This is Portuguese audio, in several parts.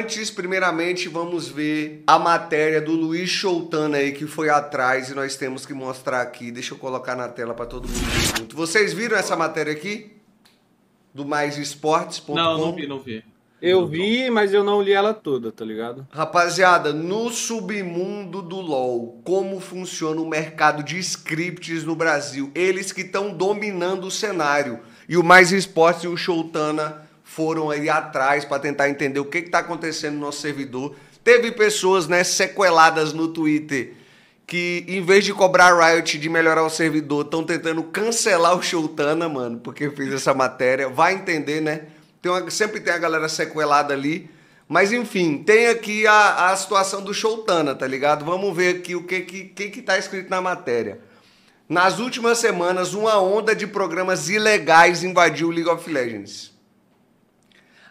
Antes primeiramente, vamos ver a matéria do Luiz Choutana aí que foi atrás e nós temos que mostrar aqui. Deixa eu colocar na tela para todo mundo ver junto. Vocês viram essa matéria aqui? Do maisesportes.com? Não, não vi, não vi. Eu vi, mas eu não li ela toda, tá ligado? Rapaziada, no submundo do LoL, como funciona o mercado de scripts no Brasil? Eles que estão dominando o cenário. E o Mais Esportes e o Shoutana foram aí atrás para tentar entender o que está acontecendo no nosso servidor. Teve pessoas né, sequeladas no Twitter que, em vez de cobrar Riot de melhorar o servidor, estão tentando cancelar o Shultana, mano, porque fez essa matéria. Vai entender, né? Tem uma, sempre tem a galera sequelada ali. Mas enfim, tem aqui a, a situação do Shultana, tá ligado? Vamos ver aqui o que, que, que, que tá escrito na matéria. Nas últimas semanas, uma onda de programas ilegais invadiu o League of Legends.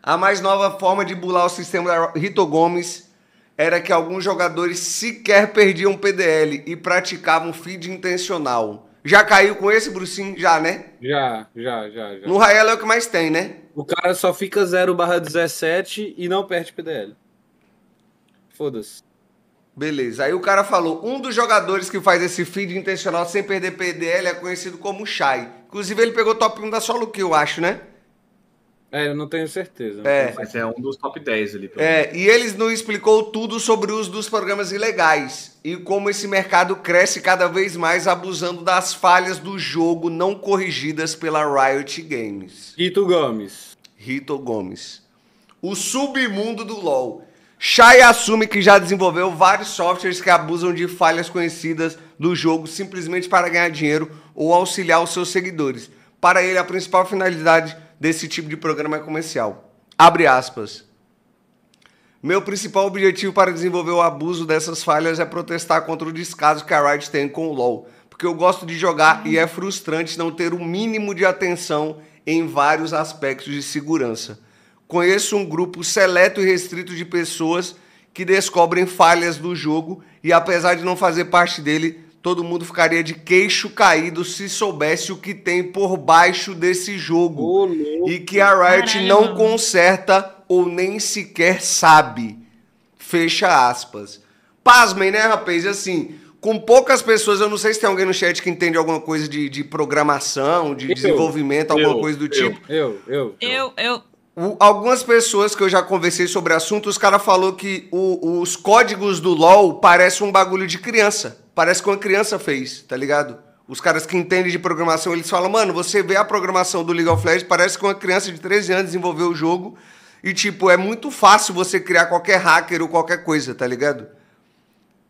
A mais nova forma de bular o sistema da Rito Gomes era que alguns jogadores sequer perdiam PDL e praticavam feed intencional. Já caiu com esse, Brucinho? Já, né? Já, já, já. já. No Raelo é o que mais tem, né? O cara só fica 0 barra 17 e não perde PDL. Foda-se. Beleza. Aí o cara falou: um dos jogadores que faz esse feed intencional sem perder PDL é conhecido como Shai. Inclusive, ele pegou top 1 da solo que eu acho, né? É, eu não tenho certeza. É. Mas é um dos top 10 ali. É, e eles nos explicou tudo sobre o uso dos programas ilegais e como esse mercado cresce cada vez mais abusando das falhas do jogo não corrigidas pela Riot Games. Rito Gomes. Rito Gomes. O submundo do LoL. Shai assume que já desenvolveu vários softwares que abusam de falhas conhecidas do jogo simplesmente para ganhar dinheiro ou auxiliar os seus seguidores. Para ele, a principal finalidade desse tipo de programa comercial. Abre aspas. Meu principal objetivo para desenvolver o abuso dessas falhas é protestar contra o descaso que a Riot tem com o LoL, porque eu gosto de jogar e é frustrante não ter o mínimo de atenção em vários aspectos de segurança. Conheço um grupo seleto e restrito de pessoas que descobrem falhas do jogo e apesar de não fazer parte dele, todo mundo ficaria de queixo caído se soubesse o que tem por baixo desse jogo. Oh, e que a Riot Caralho, não mano. conserta ou nem sequer sabe. Fecha aspas. Pasmem, né, rapaz? Assim, com poucas pessoas, eu não sei se tem alguém no chat que entende alguma coisa de, de programação, de eu, desenvolvimento, alguma eu, coisa do tipo. eu, tipo. Eu, eu, eu. eu. O, algumas pessoas que eu já conversei sobre assunto, os caras falou que o, os códigos do LoL parecem um bagulho de criança. Parece que uma criança fez, tá ligado? Os caras que entendem de programação, eles falam, mano, você vê a programação do League of Legends, parece que uma criança de 13 anos desenvolveu o jogo. E, tipo, é muito fácil você criar qualquer hacker ou qualquer coisa, tá ligado?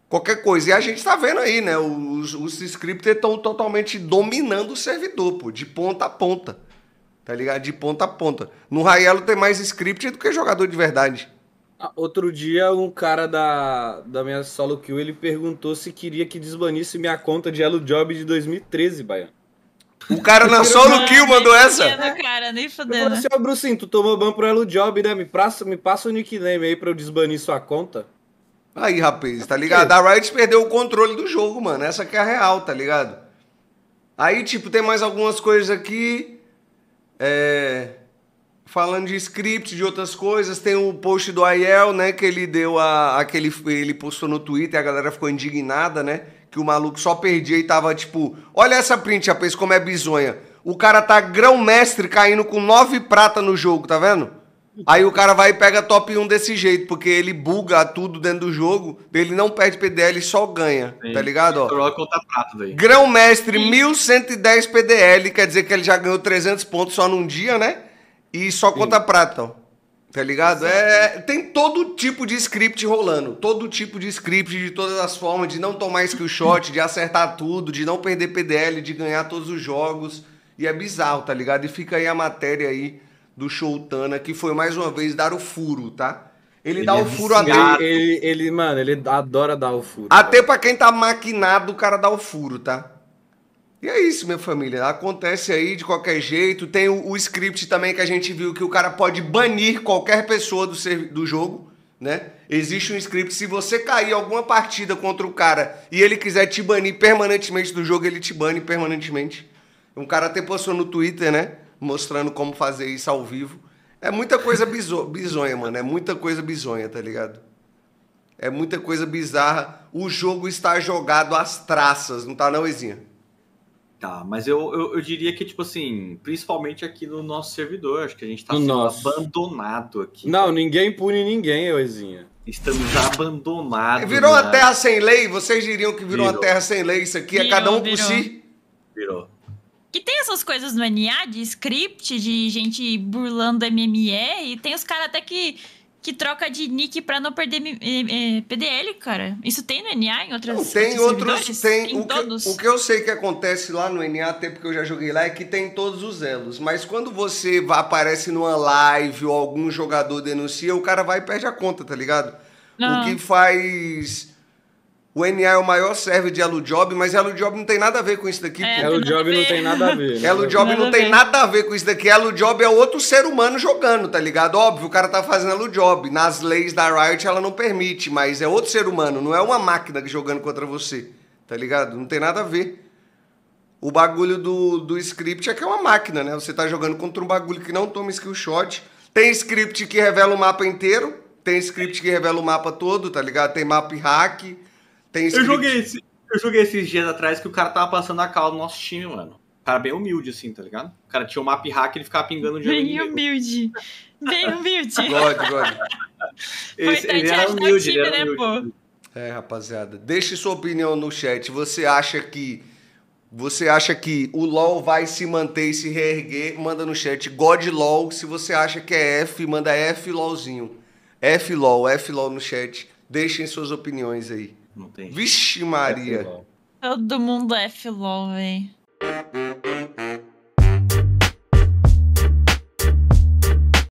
Qualquer coisa. E a gente tá vendo aí, né? Os, os scripters estão totalmente dominando o servidor, pô, de ponta a ponta. Tá ligado? De ponta a ponta. No Raiello tem mais script do que jogador de verdade. Ah, outro dia, um cara da, da minha solo kill ele perguntou se queria que desbanisse minha conta de Hello Job de 2013, Baiano. O cara na solo kill, mandou nem essa. Fudendo, cara, nem fudendo. Seu assim, Brucinho, tu tomou ban pro Elo Job, né? Me passa, me passa o nickname aí pra eu desbanir sua conta. Aí, rapaz, tá ligado? A Riot perdeu o controle do jogo, mano. Essa que é a real, tá ligado? Aí, tipo, tem mais algumas coisas aqui. É... Falando de script, de outras coisas, tem o post do Aiel, né? Que ele deu a. Aquele, ele postou no Twitter, a galera ficou indignada, né? Que o maluco só perdia e tava tipo: Olha essa print, rapaz, como é bizonha. O cara tá grão-mestre caindo com nove prata no jogo, tá vendo? Aí o cara vai e pega top 1 desse jeito, porque ele buga tudo dentro do jogo, ele não perde PDL, só ganha, tá Sim. tá ligado? Ó. Troca outra prata daí. Grão-mestre, 1110 PDL, quer dizer que ele já ganhou 300 pontos só num dia, né? e só Sim. conta prata. Tá ligado? É, é, tem todo tipo de script rolando. Todo tipo de script, de todas as formas, de não tomar skill shot, de acertar tudo, de não perder PDL, de ganhar todos os jogos. E é bizarro, tá ligado? E fica aí a matéria aí do Showtana, que foi mais uma vez dar o furo, tá? Ele, ele dá é o furo a ele, ele, mano, ele adora dar o furo. Até para quem tá maquinado, o cara dá o furo, tá? E é isso, minha família. Acontece aí de qualquer jeito. Tem o, o, script também que a gente viu que o cara pode banir qualquer pessoa do, do jogo, né? Existe um script. Se você cair alguma partida contra o cara e ele quiser te banir permanentemente do jogo, ele te bane permanentemente. Um cara até postou no Twitter, né? Mostrando como fazer isso ao vivo. É muita coisa bizo bizonha, mano. É muita coisa bizonha, tá ligado? É muita coisa bizarra. O jogo está jogado às traças, não tá não, Ezinha? Tá, mas eu, eu, eu, diria que, tipo assim, principalmente aqui no nosso servidor, acho que a gente tá no sendo nosso. abandonado aqui. Não, ninguém pune ninguém, Euzinha. Estamos abandonados. Virou na... uma né? terra sem lei? Vocês diriam que virou, virou. uma terra sem lei isso aqui? Virou, é cada um virou. por si? Virou. Que tem essas coisas no NA de script, de gente burlando MME, e tem os caras até que que troca de nick para não perder eh, eh PDL, cara. Isso tem no NA em outras não, tem outros tem o que, o que, eu sei que acontece lá no NA, até porque eu já joguei lá, é que tem todos os elos. Mas quando você aparece numa live ou algum jogador denuncia, o cara vai e perde a conta, tá ligado? Não. O que faz o NA é o maior server de Hello Job, mas Hello Job não tem nada a ver com isso daqui. É, Hello Job não tem nada a ver. Hello Job não tem nada a ver com isso daqui. Hello Job é outro ser humano jogando, tá ligado? Óbvio, o cara tá fazendo Hello Job. Nas leis da Riot ela não permite, mas é outro ser humano, não é uma máquina jogando contra você, tá ligado? Não tem nada a ver. O bagulho do, do script é que é uma máquina, né? Você tá jogando contra um bagulho que não toma skill shot. Tem script que revela o mapa inteiro, tem script que revela o mapa todo, tá ligado? Tem mapa hack. Tem eu joguei, esse, eu joguei esses dias atrás que o cara tava passando a cal no nosso time, mano. O cara bem humilde, assim, tá ligado? O cara tinha o um map hack e ele ficava pingando de Bem humilde. Bem humilde. God, God. Esse, Foi ele era humilde, time, ele era né, é, rapaziada. Deixe sua opinião no chat. Você acha que. Você acha que o LoL vai se manter e se reerguer? Manda no chat God LoL. Se você acha que é F, manda F LoLzinho. F LoL, F LoL no chat. Deixem suas opiniões aí. Não tem. Vixe, é Maria! É Todo mundo é filó, velho.